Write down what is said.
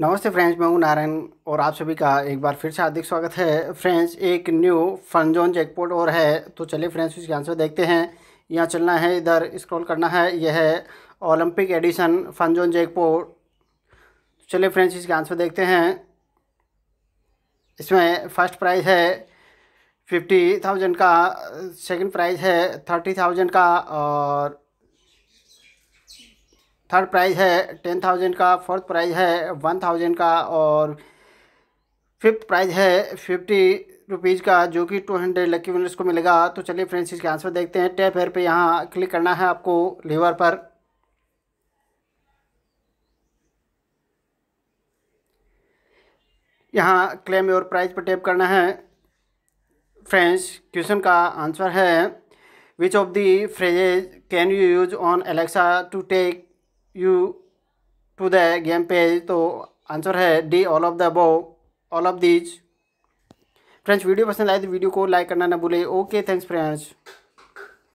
नमस्ते फ्रेंड्स मैं हूं नारायण और आप सभी का एक बार फिर से हार्दिक स्वागत है फ्रेंड्स एक न्यू फन जोन जैकपॉट और है तो चलिए फ्रेंड्स इसके आंसर देखते हैं यहाँ चलना है इधर स्क्रॉल करना है यह है Olympic edition fun zone jackpot तो चलिए फ्रेंड्स इसके आंसर देखते हैं इसमें फर्स्ट प्राइज़ है फिफ्टी थाउजेंड का सेकेंड प्राइज़ है थर्टी थाउजेंड का और थर्ड प्राइज़ है टेन थाउजेंड का फोर्थ प्राइज़ है वन थाउजेंड का और फिफ्थ प्राइज़ है फिफ्टी रुपीज़ का जो कि टू हंड्रेड लकी विनर्स को मिलेगा तो चलिए फ्रेंड्स इसके आंसर देखते हैं टैप हेयर पे यहाँ क्लिक करना है आपको लीवर पर यहाँ क्लेम योर प्राइज पर टैप करना है फ्रेंड्स क्वेश्चन का आंसर है which of the phrases can you use on Alexa to take you to the game page तो आंसर है D all of the above all of these friends video पसंद आए तो video को like करना ना भूले ओके थैंक्स फ्रेंड्स